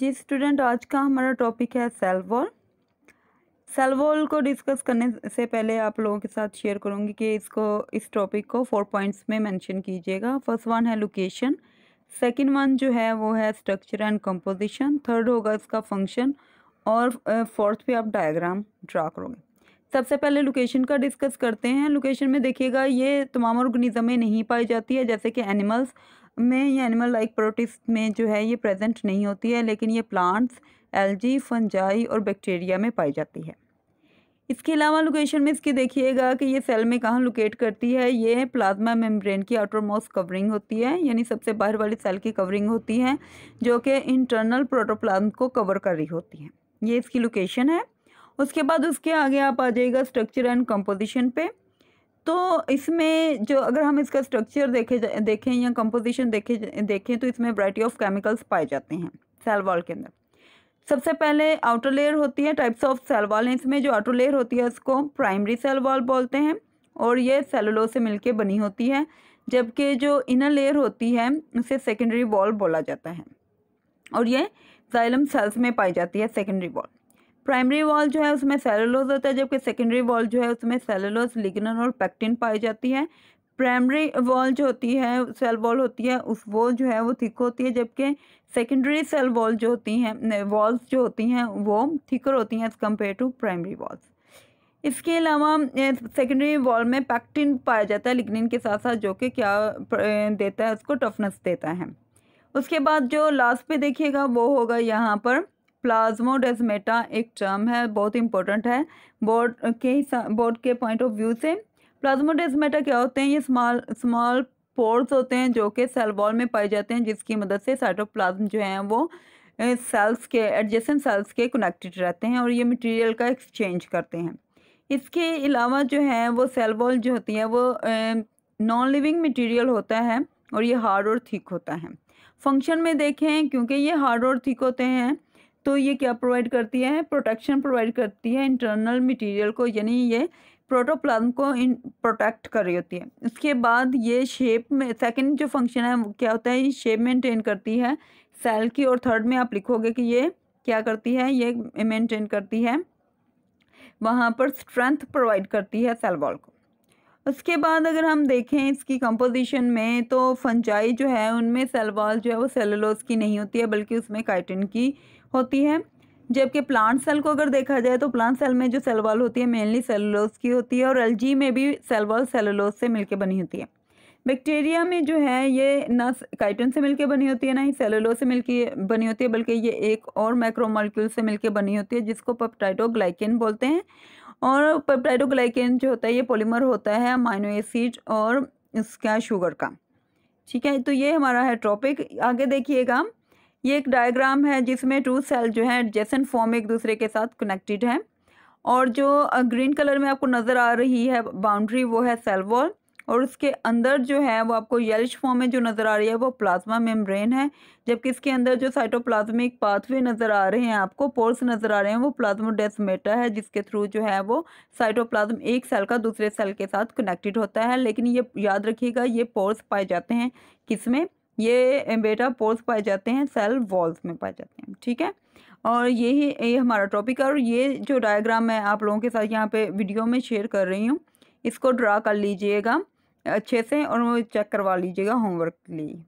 जी student आज का हमारा टॉपिक है सेल वॉल सेल वॉल को डिस्कस करने से पहले आप लोगों के साथ शेयर करूंगी कि इसको इस टॉपिक को फोर पॉइंट्स में मेंशन कीजिएगा फर्स्ट वन है लोकेशन सेकंड वन जो है वो है स्ट्रक्चर एंड कंपोजिशन थर्ड होगा इसका फंक्शन और फोर्थ पे आप डायग्राम ड्रा करोगे सबसे पहले लोकेशन का डिस्कस करते हैं लोकेशन में देखिएगा ये तमाम ऑर्गेनिज्म में नहीं पाई जाती है जैसे कि एनिमल्स में ये एनिमल लाइक प्रोटिस्ट में जो है ये प्रेजेंट नहीं होती है लेकिन ये प्लांट्स एल्जी फंजाई और बैक्टीरिया में पाई जाती है इसके अलावा लोकेशन में इसकी देखिएगा कि ये सेल में कहाँ लोकेट करती है ये प्लाज्मा मेम्ब्रेन की आउटरमोस्ट कवरिंग होती है यानी सबसे बाहर वाली सेल की कवरिंग होती है जो कि इंटरनल प्रोटोप्लाज्म को कवर कर रही होती है ये इसकी लोकेशन है उसके बाद उसके आगे आप आ जाइएगा स्ट्रक्चर एंड कंपोजिशन पे तो इसमें जो अगर हम इसका स्ट्रक्चर देखे देखें या कंपोजिशन देखे देखें तो इसमें वराइटी ऑफ केमिकल्स पाए जाते हैं सेल वॉल के अंदर सबसे पहले आउटर लेयर होती है टाइप्स ऑफ सेल वॉल हैं इसमें जो आउटर लेयर होती है उसको प्राइमरी सेल वॉल बोलते हैं और ये सेलुलो से मिलके बनी होती है जबकि जो इनर लेयर होती है उसे सेकेंडरी वॉल बोला जाता है और ये जाइलम सेल्स में पाई जाती है सेकेंडरी वॉल प्राइमरी वॉल जो है उसमें सेलुलोज होता है जबकि सेकेंडरी वॉल जो है उसमें सेलुलोज लिग्नन और पैक्टिन पाई जाती है प्राइमरी वॉल जो होती है सेल वॉल होती है उस वो जो है वो थिक होती है जबकि सेकेंडरी सेल वॉल जो होती हैं वॉल्स जो होती हैं वो थिकर होती हैं as compare to primary walls इसके अलावा सेकेंडरी वॉल में पैक्टिन पाया जाता है लिग्निन के साथ साथ जो कि क्या देता है उसको टफनेस देता है उसके बाद जो लास्ट पे देखिएगा वो होगा यहाँ पर प्लाज्मोडेजमेटा एक टर्म है बहुत इंपॉर्टेंट है बोर्ड के बोर्ड के पॉइंट ऑफ व्यू से प्लाज्मोडेजमेटा क्या होते हैं ये स्मॉल स्मॉल पोर्स होते हैं जो कि सेल वॉल में पाए जाते हैं जिसकी मदद से साइटोप्लाज्म जो है वो सेल्स के एडजेसन सेल्स के कनेक्टेड रहते हैं और ये मटेरियल का एक्सचेंज करते हैं इसके अलावा जो है वो सेल वॉल जो होती है वो नॉन लिविंग मटेरियल होता है और ये हार्ड और थिक होता है फंक्शन में देखें क्योंकि ये हार्ड और थिक होते हैं तो ये क्या प्रोवाइड करती है प्रोटेक्शन प्रोवाइड करती है इंटरनल मटेरियल को यानी ये प्रोटोप्लाज्म को इन प्रोटेक्ट कर रही होती है इसके बाद ये शेप में सेकंड जो फंक्शन है क्या होता है ये शेप मेंटेन करती है सेल की और थर्ड में आप लिखोगे कि ये क्या करती है ये मेंटेन करती है वहाँ पर स्ट्रेंथ प्रोवाइड करती है सेल वॉल को उसके बाद अगर हम देखें इसकी कंपोजिशन में तो फंजाई जो है उनमें सेल वॉल जो है वो सेलुलोज की नहीं होती है बल्कि उसमें काइटिन की होती है जबकि प्लांट सेल को अगर देखा जाए तो प्लांट सेल में जो सेल वॉल होती है मेनली सेलुलोज की होती है और एल में भी सेल वॉल सेलुलोज से मिलकर बनी होती है बैक्टीरिया में जो है ये ना काइटन से मिलके बनी होती है ना ही सेलुलोज से मिलके बनी होती है बल्कि ये एक और माइक्रोमोलिक्यूल से मिलके बनी होती है जिसको पपटाइटोग्लाइकिन बोलते हैं और पेप्टाइडोग्लाइकेन जो होता है ये पॉलीमर होता है अमाइनो एसिड और इसका शुगर का ठीक है तो ये हमारा है टॉपिक आगे देखिएगा ये एक डायग्राम है जिसमें टू सेल जो है जैसन फॉर्म एक दूसरे के साथ कनेक्टेड है और जो ग्रीन कलर में आपको नज़र आ रही है बाउंड्री वो है सेल वॉल और उसके अंदर जो है वो आपको येलिश फॉर्म में जो नज़र आ रही है वो प्लाज्मा मेम्ब्रेन है जबकि इसके अंदर जो साइटोप्लाज्मिक पाथवे नज़र आ रहे हैं आपको पोर्स नज़र आ रहे हैं वो प्लाज्मोडेस्मेटा है जिसके थ्रू जो है वो साइटोप्लाज्म एक सेल का दूसरे सेल के साथ कनेक्टेड होता है लेकिन ये याद रखिएगा ये पोर्स पाए जाते हैं किस में ये बेटा पोर्स पाए जाते हैं सेल वॉल्स में पाए जाते हैं ठीक है और यही ये हमारा टॉपिक है और ये जो डायग्राम मैं आप लोगों के साथ यहाँ पे वीडियो में शेयर कर रही हूँ इसको ड्रा कर लीजिएगा अच्छे से और चेक करवा लीजिएगा होमवर्क के लिए